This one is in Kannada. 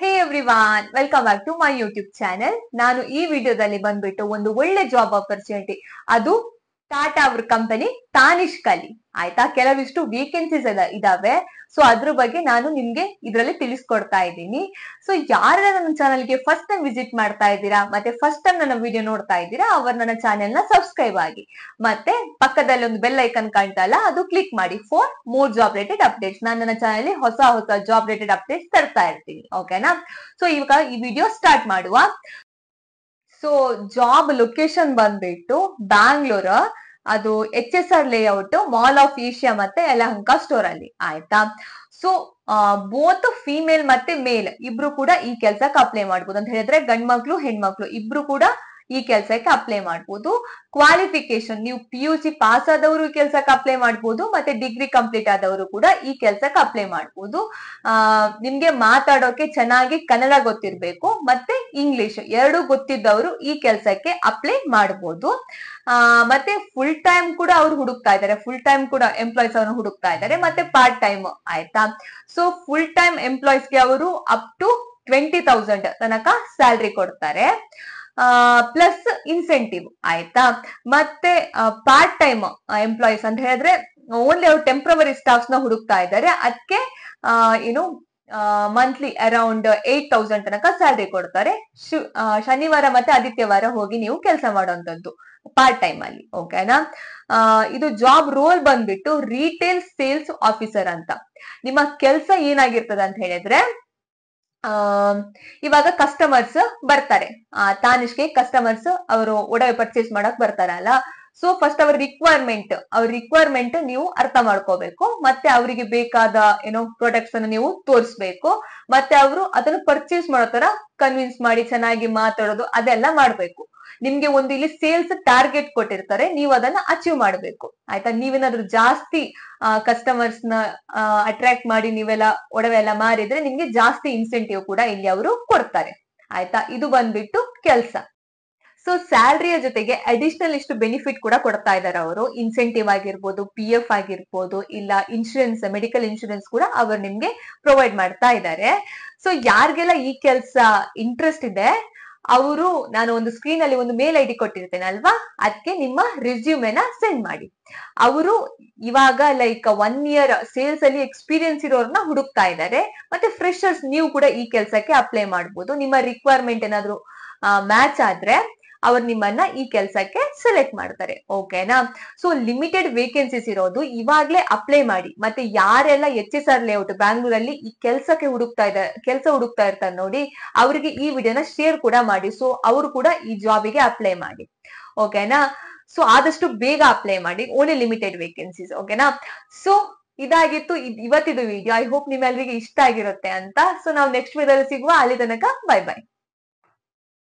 hey everyone welcome back to my YouTube channel ನಾನು ಈ ವಿಡಿಯೋದಲ್ಲಿ ಬಂದ್ಬಿಟ್ಟು ಒಂದು ಒಳ್ಳೆ ಜಾಬ್ ಅಪರ್ಚುನಿಟಿ ಅದು ಟಾಟಾ ಅವ್ರ ಕಂಪನಿ ತಾನಿಷ್ ಕಲಿ ಆಯ್ತಾ ಕೆಲವಿಷ್ಟು ವೇಕೆನ್ಸೀಸ್ ಎಲ್ಲ ಇದಾವೆ ಸೊ ಅದ್ರ ಬಗ್ಗೆ ನಾನು ನಿಮ್ಗೆ ಇದರಲ್ಲಿ ತಿಳಿಸ್ಕೊಡ್ತಾ ಇದ್ದೀನಿ ಸೊ ಯಾರೆಲ್ಲ ನನ್ನ ಚಾನಲ್ಗೆ ಫಸ್ಟ್ ಟೈಮ್ ವಿಸಿಟ್ ಮಾಡ್ತಾ ಇದ್ದೀರಾ ಮತ್ತೆ ಫಸ್ಟ್ ಟೈಮ್ ನನ್ನ ವಿಡಿಯೋ ನೋಡ್ತಾ ಇದ್ದೀರಾ ಅವ್ರ ನನ್ನ ಚಾನೆಲ್ ನ ಸಬ್ಸ್ಕ್ರೈಬ್ ಆಗಿ ಮತ್ತೆ ಪಕ್ಕದಲ್ಲಿ ಒಂದು ಬೆಲ್ ಐಕನ್ ಕಾಣ್ತಾ ಇಲ್ಲ ಅದು ಕ್ಲಿಕ್ ಮಾಡಿ for more job related updates ನಾನು ನನ್ನ ಚಾನಲ್ ಹೊಸ ಹೊಸ ಜಾಬ್ ರಿಲೇಟೆಡ್ ಅಪ್ಡೇಟ್ಸ್ ತರ್ತಾ ಇರ್ತೀನಿ ಓಕೆನಾ ಸೊ ಇವಾಗ ಈ ವಿಡಿಯೋ ಸ್ಟಾರ್ಟ್ ಮಾಡುವ ಸೊ ಜಾಬ್ ಲೊಕೇಶನ್ ಬಂದ್ಬಿಟ್ಟು ಬ್ಯಾಂಗ್ಳೂರ್ ಅದು H S R layout mall of Asia ಮತ್ತೆ ಯಲಹಂಕ ಸ್ಟೋರ್ ಅಲ್ಲಿ ಆಯ್ತಾ ಸೊ ಬೋತ್ ಫೀಮೇಲ್ ಮತ್ತೆ ಮೇಲ್ ಇಬ್ರು ಕೂಡ ಈ ಕೆಲ್ಸಕ್ಕೆ ಅಪ್ಲೈ ಮಾಡ್ಬೋದು ಅಂತ ಹೇಳಿದ್ರೆ ಗಂಡ್ಮಕ್ಳು ಹೆಣ್ಮಕ್ಳು ಇಬ್ರು ಕೂಡ ಈ ಕೆಲಸಕ್ಕೆ ಅಪ್ಲೈ ಮಾಡ್ಬೋದು ಕ್ವಾಲಿಫಿಕೇಶನ್ ನೀವು ಪಿ ಯು ಸಿ ಪಾಸ್ ಆದವರು ಈ ಕೆಲಸಕ್ಕೆ ಅಪ್ಲೈ ಮಾಡ್ಬೋದು ಮತ್ತೆ ಡಿಗ್ರಿ ಕಂಪ್ಲೀಟ್ ಆದವರು ಕೂಡ ಈ ಕೆಲಸಕ್ಕೆ ಅಪ್ಲೈ ಮಾಡ್ಬೋದು ನಿಮ್ಗೆ ಮಾತಾಡೋಕೆ ಚೆನ್ನಾಗಿ ಕನ್ನಡ ಗೊತ್ತಿರ್ಬೇಕು ಮತ್ತೆ ಇಂಗ್ಲಿಷ್ ಎರಡು ಗೊತ್ತಿದ್ದವರು ಈ ಕೆಲಸಕ್ಕೆ ಅಪ್ಲೈ ಮಾಡ್ಬೋದು ಆ ಮತ್ತೆ ಫುಲ್ ಟೈಮ್ ಕೂಡ ಅವ್ರು ಹುಡುಕ್ತಾ ಇದ್ದಾರೆ ಫುಲ್ ಟೈಮ್ ಕೂಡ ಎಂಪ್ಲಾಯ್ಸ್ ಅವ್ರನ್ನ ಹುಡುಕ್ತಾ ಇದ್ದಾರೆ ಮತ್ತೆ ಪಾರ್ಟ್ ಟೈಮ್ ಆಯ್ತಾ ಸೊ ಫುಲ್ ಟೈಮ್ ಎಂಪ್ಲಾಯ್ಸ್ಗೆ ಅವರು ಅಪ್ ಟು ಟ್ವೆಂಟಿ ತೌಸಂಡ್ ತನಕ ಸ್ಯಾಲ್ರಿ ಕೊಡ್ತಾರೆ ಪ್ಲಸ್ ಇನ್ಸೆಂಟಿವ್ ಆಯ್ತಾ ಮತ್ತೆ ಪಾರ್ಟ್ ಟೈಮ್ ಎಂಪ್ಲಾಯೀಸ್ ಅಂತ ಹೇಳಿದ್ರೆ ಓನ್ಲಿ ಅವರು ಟೆಂಪ್ರವರಿ ಸ್ಟಾಫ್ಸ್ ನ ಹುಡುಕ್ತಾ ಇದ್ದಾರೆ ಅದಕ್ಕೆ ಏನು ಮಂತ್ಲಿ ಅರೌಂಡ್ ಏಟ್ ತೌಸಂಡ್ ತನಕ ಸ್ಯಾಲ್ರಿ ಕೊಡ್ತಾರೆ ಶನಿವಾರ ಮತ್ತೆ ಆದಿತ್ಯವಾರ ಹೋಗಿ ನೀವು ಕೆಲಸ ಮಾಡುವಂತದ್ದು ಪಾರ್ಟ್ ಟೈಮ್ ಅಲ್ಲಿ ಓಕೆನಾ ಇದು ಜಾಬ್ ರೋಲ್ ಬಂದ್ಬಿಟ್ಟು ರಿಟೇಲ್ ಸೇಲ್ಸ್ ಆಫೀಸರ್ ಅಂತ ನಿಮ್ಮ ಕೆಲಸ ಏನಾಗಿರ್ತದೆ ಅಂತ ಹೇಳಿದ್ರೆ ಇವಾಗ ಕಸ್ಟಮರ್ಸ್ ಬರ್ತಾರೆ ತಾನಿಷ್ಗೆ ಕಸ್ಟಮರ್ಸ್ ಅವರು ಒಡವೆ ಪರ್ಚೇಸ್ ಮಾಡಕ್ ಬರ್ತಾರಲ್ಲ ಸೊ ಫಸ್ಟ್ ಅವ್ರ ರಿಕ್ವೈರ್ಮೆಂಟ್ ಅವ್ರ ರಿಕ್ವೈರ್ಮೆಂಟ್ ನೀವು ಅರ್ಥ ಮಾಡ್ಕೋಬೇಕು ಮತ್ತೆ ಅವರಿಗೆ ಬೇಕಾದ ಏನೋ ಪ್ರಾಡಕ್ಟ್ಸ್ ಅನ್ನು ನೀವು ತೋರಿಸ್ಬೇಕು ಮತ್ತೆ ಅವರು ಅದನ್ನು ಪರ್ಚೇಸ್ ಮಾಡೋ ತರ ಕನ್ವಿನ್ಸ್ ಮಾಡಿ ಚೆನ್ನಾಗಿ ಮಾತಾಡೋದು ಅದೆಲ್ಲ ಮಾಡ್ಬೇಕು ನಿಮ್ಗೆ ಒಂದು ಇಲ್ಲಿ ಸೇಲ್ಸ್ ಟಾರ್ಗೆಟ್ ಕೊಟ್ಟಿರ್ತಾರೆ ನೀವು ಅದನ್ನ ಅಚೀವ್ ಮಾಡಬೇಕು ಆಯ್ತಾ ನೀವೇನಾದ್ರೂ ಜಾಸ್ತಿ ಕಸ್ಟಮರ್ಸ್ ನ ಅಟ್ರಾಕ್ಟ್ ಮಾಡಿ ನೀವೆಲ್ಲ ಒಡವೆ ಎಲ್ಲ ಮಾರಿದ್ರೆ ನಿಮ್ಗೆ ಜಾಸ್ತಿ ಇನ್ಸೆಂಟಿವ್ ಕೂಡ ಇಲ್ಲಿ ಅವರು ಕೊಡ್ತಾರೆ ಆಯ್ತಾ ಇದು ಬಂದ್ಬಿಟ್ಟು ಕೆಲಸ ಸೊ ಸ್ಯಾಲ್ರಿಯ ಜೊತೆಗೆ ಅಡಿಷನಲ್ ಇಷ್ಟು ಬೆನಿಫಿಟ್ ಕೂಡ ಕೊಡ್ತಾ ಇದ್ದಾರೆ ಅವರು ಇನ್ಸೆಂಟಿವ್ ಆಗಿರ್ಬೋದು ಪಿ ಎಫ್ ಆಗಿರ್ಬೋದು ಇಲ್ಲ ಇನ್ಶೂರೆನ್ಸ್ ಮೆಡಿಕಲ್ ಇನ್ಶೂರೆನ್ಸ್ ಕೂಡ ಅವರು ನಿಮ್ಗೆ ಪ್ರೊವೈಡ್ ಮಾಡ್ತಾ ಇದ್ದಾರೆ ಸೊ ಯಾರಿಗೆಲ್ಲ ಈ ಕೆಲಸ ಇಂಟ್ರೆಸ್ಟ್ ಇದೆ ಅವರು ನಾನು ಒಂದು ಸ್ಕ್ರೀನ್ ಅಲ್ಲಿ ಒಂದು ಮೇಲ್ ಐ ಡಿ ಕೊಟ್ಟಿರ್ತೇನೆ ಅಲ್ವಾ ಅದಕ್ಕೆ ನಿಮ್ಮ ರೆಸ್ಯೂಮೆನ ಸೆಂಡ್ ಮಾಡಿ ಅವರು ಇವಾಗ ಲೈಕ್ ಒನ್ ಇಯರ್ ಸೇಲ್ಸ್ ಅಲ್ಲಿ ಎಕ್ಸ್ಪೀರಿಯನ್ಸ್ ಇರೋರ್ನ ಹುಡುಕ್ತಾ ಇದ್ದಾರೆ ಮತ್ತೆ ಫ್ರೆಶರ್ಸ್ ನೀವು ಕೂಡ ಈ ಕೆಲಸಕ್ಕೆ ಅಪ್ಲೈ ಮಾಡಬಹುದು ನಿಮ್ಮ ರಿಕ್ವೈರ್ಮೆಂಟ್ ಏನಾದ್ರು ಮ್ಯಾಚ್ ಆದ್ರೆ ಅವ್ರು ನಿಮ್ಮನ್ನ ಈ ಕೆಲ್ಸಕ್ಕೆ ಸೆಲೆಕ್ಟ್ ಮಾಡ್ತಾರೆ ಓಕೆನಾ ಸೊ ಲಿಮಿಟೆಡ್ ವೇಕೆನ್ಸೀಸ್ ಇರೋದು ಇವಾಗ್ಲೇ ಅಪ್ಲೈ ಮಾಡಿ ಮತ್ತೆ ಯಾರೆಲ್ಲ ಎಚ್ ಎಸ್ ಆರ್ ಲೇಔಟ್ ಬ್ಯಾಂಗ್ಳೂರಲ್ಲಿ ಈ ಕೆಲಸಕ್ಕೆ ಹುಡುಕ್ತಾ ಇದ್ದಾರೆ ಕೆಲಸ ಹುಡುಕ್ತಾ ಇರ್ತಾರೆ ನೋಡಿ ಅವರಿಗೆ ಈ ವಿಡಿಯೋನ ಶೇರ್ ಕೂಡ ಮಾಡಿ ಸೊ ಅವರು ಕೂಡ ಈ ಜಾಬಿಗೆ ಅಪ್ಲೈ ಮಾಡಿ ಓಕೆನಾ ಸೊ ಆದಷ್ಟು ಬೇಗ ಅಪ್ಲೈ ಮಾಡಿ ಓನ್ಲಿ ಲಿಮಿಟೆಡ್ ವೇಕೆನ್ಸೀಸ್ ಓಕೆನಾ ಸೊ ಇದಾಗಿತ್ತು ಇವತ್ತಿದು ವಿಡಿಯೋ ಐ ಹೋಪ್ ನಿಮ್ಮೆಲ್ಲರಿಗೆ ಇಷ್ಟ ಆಗಿರುತ್ತೆ ಅಂತ ಸೊ ನಾವು ನೆಕ್ಸ್ಟ್ ವಿಡಿಯೋದಲ್ಲಿ ಸಿಗುವ ಅಲ್ಲಿ ತನಕ ಬೈ ಬೈ